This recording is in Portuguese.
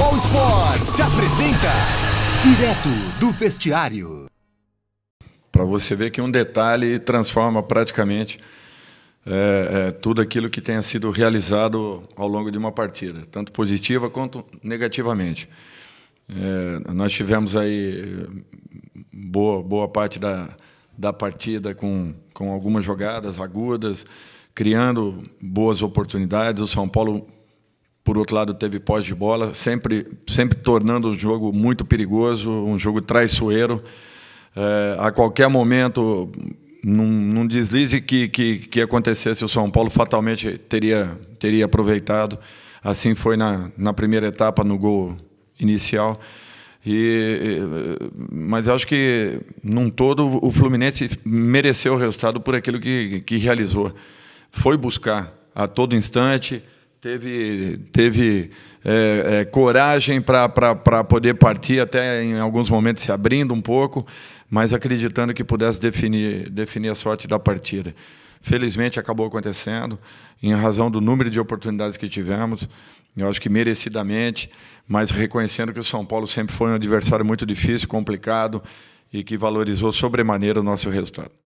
All Sport se apresenta Direto do Vestiário. Para você ver que um detalhe transforma praticamente é, é, tudo aquilo que tenha sido realizado ao longo de uma partida, tanto positiva quanto negativamente. É, nós tivemos aí eh, boa, boa parte da, da partida com, com algumas jogadas agudas, criando boas oportunidades. O São Paulo por outro lado, teve pós de bola, sempre, sempre tornando o jogo muito perigoso, um jogo traiçoeiro. É, a qualquer momento, num, num deslize que, que, que, acontecesse, o São Paulo fatalmente teria, teria aproveitado. Assim foi na, na primeira etapa, no gol inicial. E, mas acho que, num todo, o Fluminense mereceu o resultado por aquilo que, que realizou. Foi buscar a todo instante teve, teve é, é, coragem para poder partir, até em alguns momentos se abrindo um pouco, mas acreditando que pudesse definir, definir a sorte da partida. Felizmente acabou acontecendo, em razão do número de oportunidades que tivemos, eu acho que merecidamente, mas reconhecendo que o São Paulo sempre foi um adversário muito difícil, complicado e que valorizou sobremaneira o nosso resultado.